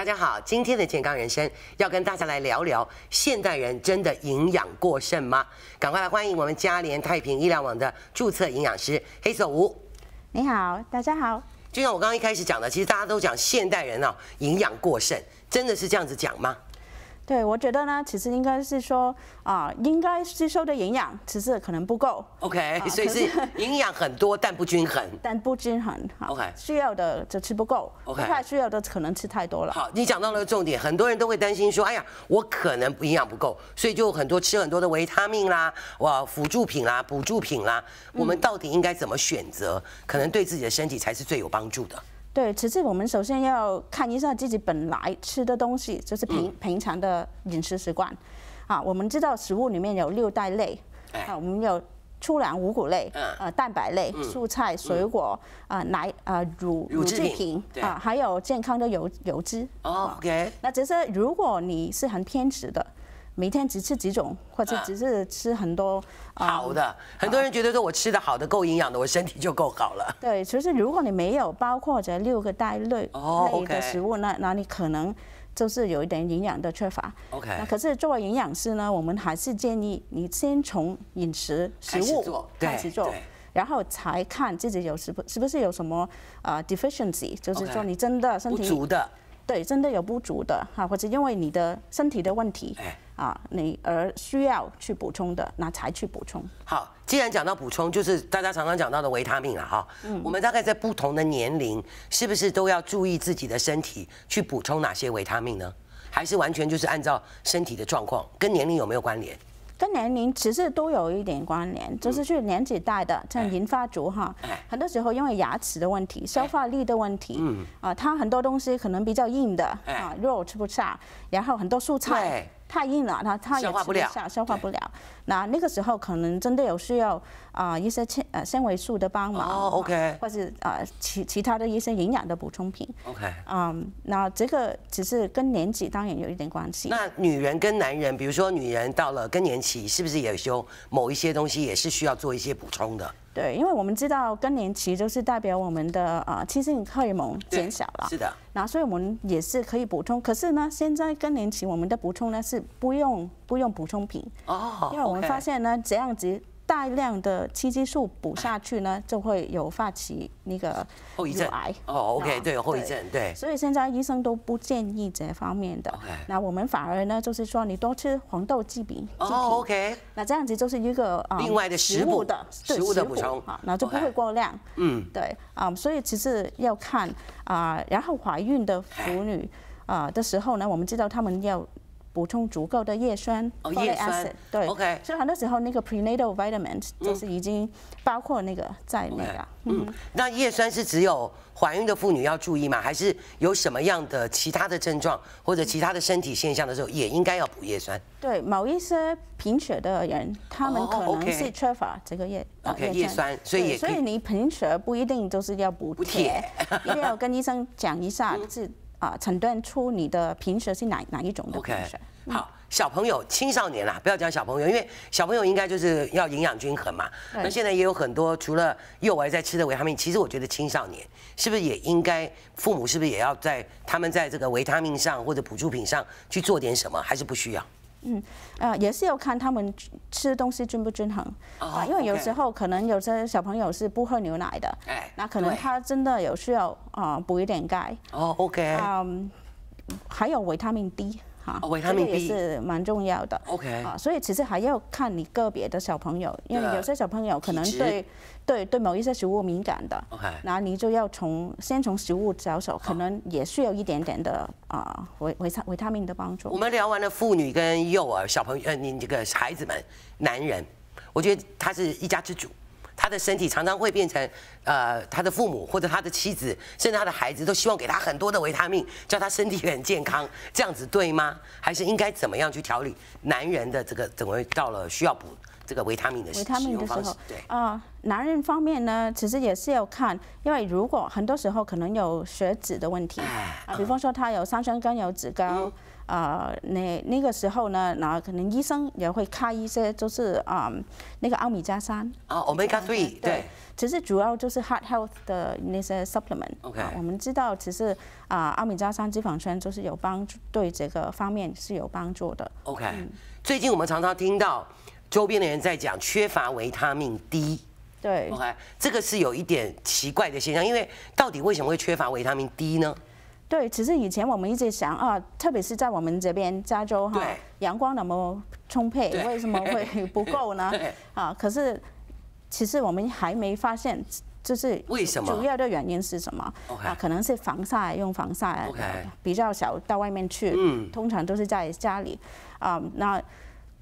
大家好，今天的健康人生要跟大家来聊聊，现代人真的营养过剩吗？赶快来欢迎我们嘉联太平医疗网的注册营养师黑手吴。你好，大家好。就像我刚刚一开始讲的，其实大家都讲现代人啊营养过剩，真的是这样子讲吗？对，我觉得呢，其实应该是说啊，应该吸收的营养其实可能不够。OK，所以是 营养很多但不均衡，但不均衡。OK，需要的就吃不够。OK，不太需要的可能吃太多了。好，你讲到了重点，很多人都会担心说，哎呀，我可能营养不够，所以就很多吃很多的维他命啦，哇，辅助品啦，补助品啦，我们到底应该怎么选择？可能对自己的身体才是最有帮助的。对，其次我们首先要看一下自己本来吃的东西，就是平平常的饮食习惯，啊，我们知道食物里面有六大类，啊，我们有粗粮、五谷类，呃，蛋白类、蔬菜、水果，啊，奶啊，乳乳制品，啊，还有健康的油油脂。哦，OK。那其是如果你是很偏食的。每天只吃几种，或者只是吃很多好的。很多人觉得说我吃的好的够营养的，我身体就够好了。对，其实如果你没有包括这六个带类类的食物，那那你可能就是有一点营养的缺乏。OK，那可是作为营养师呢，我们还是建议你先从饮食食物开始做，开始做，然后才看自己有是不是不是有什么啊 deficiency，就是说你真的身体不足的。对，真的有不足的哈，或者因为你的身体的问题，啊，你而需要去补充的，那才去补充。好，既然讲到补充，就是大家常常讲到的维他命了哈。嗯，我们大概在不同的年龄，是不是都要注意自己的身体去补充哪些维他命呢？还是完全就是按照身体的状况，跟年龄有没有关联？跟年龄其实都有一点关联，就是去年纪大的，像银发族哈，很多时候因为牙齿的问题、消化力的问题，啊，他很多东西可能比较硬的，啊，肉吃不下，然后很多蔬菜。太硬了，它它也化不了，消化不了。那那个时候可能真的有需要啊，一些纤呃纤维素的帮忙，哦，OK，或是啊其其他的一些营养的补充品，OK，嗯，那这个只是跟年纪当然有一点关系。那女人跟男人，比如说女人到了更年期，是不是也有某一些东西也是需要做一些补充的？对，因为我们知道更年期就是代表我们的啊，雌性荷尔蒙减少了。是的，那所以我们也是可以补充。可是呢，现在更年期我们的补充呢是不用不用补充品，因为我们发现呢这样子。大量的雌激素补下去呢，就会有发起那个后遗症癌哦。OK，对，后遗症对。所以现在医生都不建议这方面的。那我们反而呢，就是说你多吃黄豆制品哦。OK，那这样子就是一个啊，另外的食物的，食物的补充啊，那就不会过量。嗯，对啊，所以其实要看啊，然后怀孕的妇女啊的时候呢，我们知道他们要。补充足够的叶酸，叶酸，对，o k 所以很多时候那个 prenatal vitamin 就是已经包括那个在内了。嗯，那叶酸是只有怀孕的妇女要注意吗？还是有什么样的其他的症状或者其他的身体现象的时候也应该要补叶酸？对，某一些贫血的人，他们可能是缺乏这个叶叶酸，所以所以你贫血不一定就是要补铁，一定要跟医生讲一下 是。啊，诊断出你的平时是哪哪一种的平时？好，小朋友、青少年啦，不要讲小朋友，因为小朋友应该就是要营养均衡嘛。那现在也有很多除了幼儿在吃的维他命，其实我觉得青少年是不是也应该，父母是不是也要在他们在这个维他命上或者补助品上去做点什么，还是不需要？嗯，也是要看他们吃东西均不均衡啊，因为有时候可能有些小朋友是不喝牛奶的，哎，那可能他真的有需要啊，补一点钙哦，OK，嗯，还有维他命 D。维他命也是蛮重要的。OK，啊，所以其实还要看你个别的小朋友，因为有些小朋友可能对对对某一些食物敏感的。OK，那你就要从先从食物着手，可能也需要一点点的啊维维他维他命的帮助。我们聊完了妇女跟幼儿小朋友，呃，你这个孩子们，男人，我觉得他是一家之主。他的身体常常会变成，呃，他的父母或者他的妻子，甚至他的孩子都希望给他很多的维他命，叫他身体很健康，这样子对吗？还是应该怎么样去调理男人的这个，怎么到了需要补这个维他命的时候？维他命的方式，对啊，男人方面呢，其实也是要看，因为如果很多时候可能有血脂的问题，比方说他有三酸甘油酯高。呃，那那个时候呢，然后可能医生也会开一些，就是啊，那个奥米加三。啊，omega three。对。其实主要就是 heart health 的那些 supplement。OK。我们知道，其实啊，欧米加三脂肪酸就是有帮助，对这个方面是有帮助的。OK。最近我们常常听到周边的人在讲缺乏维他命 D。对。OK，这个是有一点奇怪的现象，因为到底为什么会缺乏维他命 D 呢？对，其实以前我们一直想啊，特别是在我们这边加州哈，阳光那么充沛，为什么会 不够呢？啊，可是其实我们还没发现，就是为什么主要的原因是什么？啊，可能是防晒用防晒比较少，到外面去，通常都是在家里啊，那。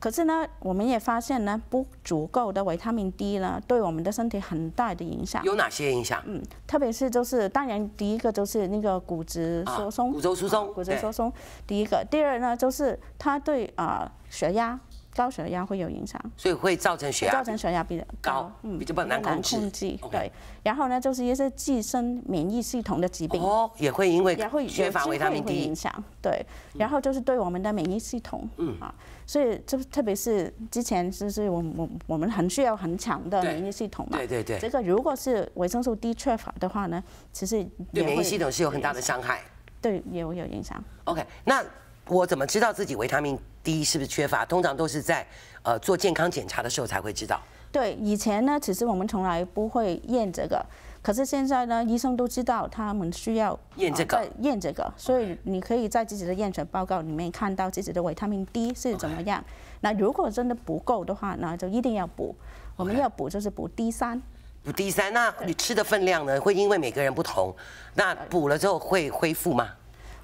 可是呢，我们也发现呢，不足够的维他命 D 呢，对我们的身体很大的影响。有哪些影响？嗯，特别是就是，当然第一个就是那个骨质疏松，骨质疏松，骨质疏松。第一个，第二呢，就是它对啊血压。高血压会有影响，所以会造成血压，造成血压比较高，嗯，比较难控制。对，然后呢，就是一些自身免疫系统的疾病，哦，也会因为缺乏维他命 D 影响，对。然后就是对我们的免疫系统，嗯啊，所以就特别是之前就是我我我们很需要很强的免疫系统嘛，对对对。这个如果是维生素 D 缺乏的话呢，其实对免疫系统是有很大的伤害，对，也会有影响。OK，那我怎么知道自己维他命？低是不是缺乏？通常都是在呃做健康检查的时候才会知道。对，以前呢，其实我们从来不会验这个。可是现在呢，医生都知道他们需要验这个，验这个。所以你可以在自己的验血报告里面看到自己的维他命 D 是怎么样。那如果真的不够的话，那就一定要补。我们要补就是补 D 三。补 D 三那你吃的分量呢？会因为每个人不同。那补了之后会恢复吗？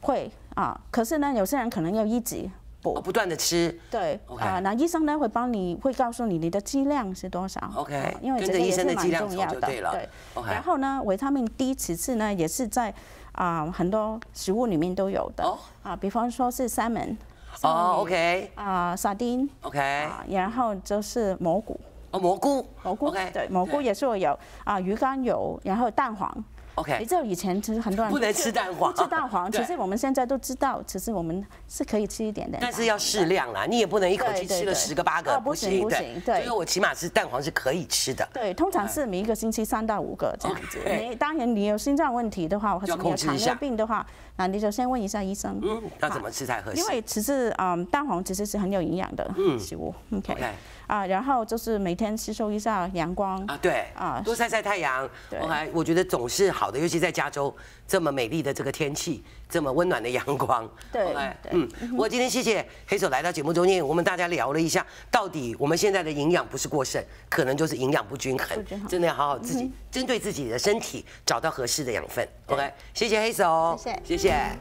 会啊。可是呢，有些人可能要一直。哦，不断的吃，对，啊，那医生呢会帮你会告诉你你的剂量是多少，OK，因为这是蛮重要的，对了，对，OK。然后呢，维他命 D 其次呢也是在啊很多食物里面都有的，啊，比方说，是三文，哦，OK，啊，沙丁，OK，然后就是蘑菇，哦，蘑菇，蘑菇，对，蘑菇也是有，啊，鱼肝油，然后蛋黄。OK，你知道以前其实很多人不能吃蛋黄，不吃蛋黄。其实我们现在都知道，其实我们是可以吃一点的，但是要适量啦，你也不能一口气吃了十个八个。不行不行，对，所以我起码吃蛋黄是可以吃的。对，通常是每一个星期三到五个这样子。对，当然你有心脏问题的话，我者你有糖尿病的话，那你就先问一下医生，嗯，那怎么吃才合适？因为其实嗯，蛋黄其实是很有营养的食物。OK，啊，然后就是每天吸收一下阳光啊，对啊，多晒晒太阳。OK，我觉得总是好。好的，尤其在加州这么美丽的这个天气，这么温暖的阳光。对，嗯，我今天谢谢黑手来到节目中间，我们大家聊了一下，到底我们现在的营养不是过剩，可能就是营养不均衡，真的要好好自己针对自己的身体找到合适的养分。OK，谢谢黑手，谢谢。